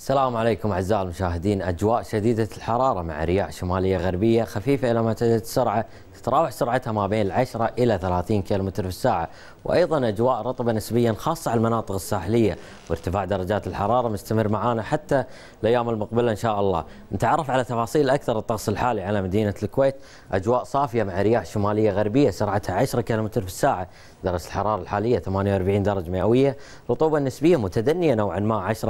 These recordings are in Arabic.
السلام عليكم اعزائي المشاهدين اجواء شديده الحراره مع رياح شماليه غربيه خفيفه الى تزيد السرعه تتراوح سرعتها ما بين 10 الى 30 كم في الساعه وايضا اجواء رطبه نسبيا خاصه على المناطق الساحليه وارتفاع درجات الحراره مستمر معانا حتى الايام المقبله ان شاء الله نتعرف على تفاصيل اكثر الطقس الحالي على مدينه الكويت اجواء صافيه مع رياح شماليه غربيه سرعتها 10 كم في الساعه درجه الحراره الحاليه 48 درجه مئويه رطوبه نسبيه متدنيه نوعا ما 10%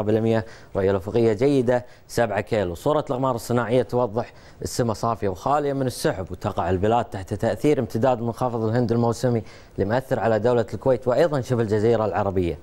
والى افقية جيدة 7 كيلو صورة الأقمار الصناعية توضح السماء صافية وخالية من السحب وتقع البلاد تحت تأثير امتداد منخفض الهند الموسمي لمأثر على دولة الكويت وأيضا شبه الجزيرة العربية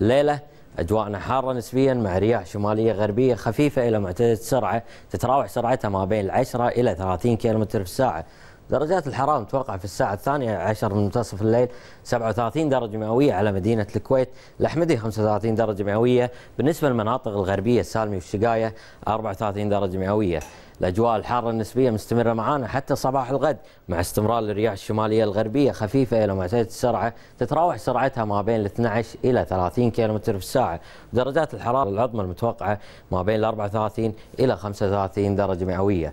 الليلة أجواءنا حارة نسبيا مع رياح شمالية غربية خفيفة إلى معتدلة السرعة تتراوح سرعتها ما بين 10 إلى 30 كيلومتر في الساعة درجات الحرارة متوقع في الساعة الثانية عشر من منتصف الليل 37 درجة مئوية على مدينة الكويت الأحمدي 35 درجة مئوية بالنسبة للمناطق الغربية السالمي والشقاية 34 درجة مئوية الأجواء الحارة النسبية مستمرة معنا حتى صباح الغد مع استمرار الرياح الشمالية الغربية خفيفة إلى معتدلة السرعة تتراوح سرعتها ما بين 12 إلى 30 كم في الساعة درجات الحرارة العظمى المتوقعة ما بين 34 إلى 35 درجة مئوية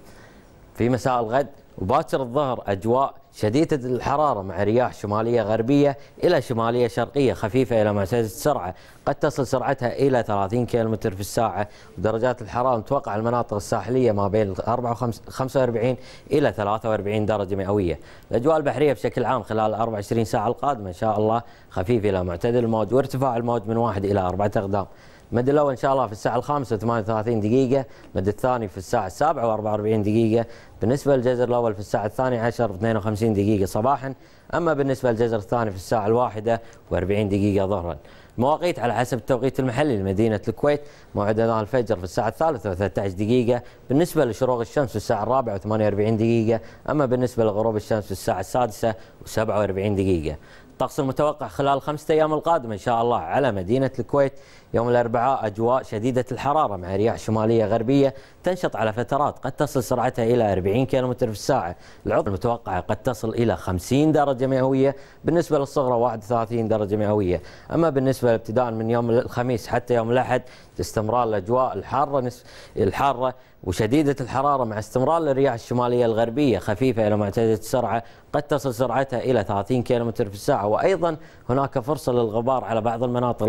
في مساء الغد وباكر الظهر أجواء شديدة الحرارة مع رياح شمالية غربية إلى شمالية شرقية خفيفة إلى معتدلة السرعة قد تصل سرعتها إلى 30 كم في الساعة ودرجات الحرارة متوقع المناطق الساحلية ما بين 45 إلى 43 درجة مئوية الأجواء البحرية بشكل عام خلال 24 ساعة القادمة إن شاء الله خفيف إلى معتدل الموج وارتفاع الموج من 1 إلى 4 أقدام المد الاول ان شاء الله في الساعه الخامسه و38 دقيقه، المد الثاني في الساعه السابعه و44 دقيقه، بالنسبه للجزر الاول في الساعه الثانيه عشر 52 دقيقه صباحا، اما بالنسبه للجزر الثاني في الساعه الواحده و40 دقيقه ظهرا. المواقيت على حسب التوقيت المحلي لمدينة الكويت موعد أذان الفجر في الساعة الثالثة و13 دقيقة بالنسبة لشروق الشمس في الساعة الرابعة و48 دقيقة أما بالنسبة لغروب الشمس في الساعة السادسة و47 دقيقة الطقس المتوقع خلال خمسة أيام القادمة إن شاء الله على مدينة الكويت يوم الأربعاء أجواء شديدة الحرارة مع رياح شمالية غربية تنشط على فترات قد تصل سرعتها إلى 40 كم في الساعة العظم المتوقعة قد تصل إلى 50 درجة مئوية بالنسبة للصغرى 31 درجة مئوية أما بالنسبة ابتداء من يوم الخميس حتى يوم الأحد استمرار الأجواء الحارة الحارة وشديدة الحرارة مع استمرار الرياح الشمالية الغربية خفيفة إلى معتدلة السرعة قد تصل سرعتها إلى 30 كم في الساعة وأيضا هناك فرصة للغبار على بعض المناطق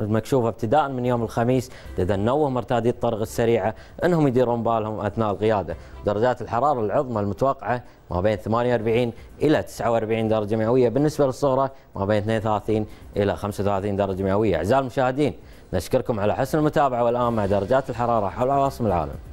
المكشوفة ابتداء من يوم الخميس لدى النوه مرتادي الطرق السريعة أنهم يديرون بالهم أثناء القيادة درجات الحرارة العظمى المتوقعة ما بين 48 إلى 49 درجة مئوية بالنسبة للصغرى ما بين 32 إلى 35 درجة مئوية أعزائي المشاهدين نشكركم على حسن المتابعة والآن مع درجات الحرارة حول عواصم العالم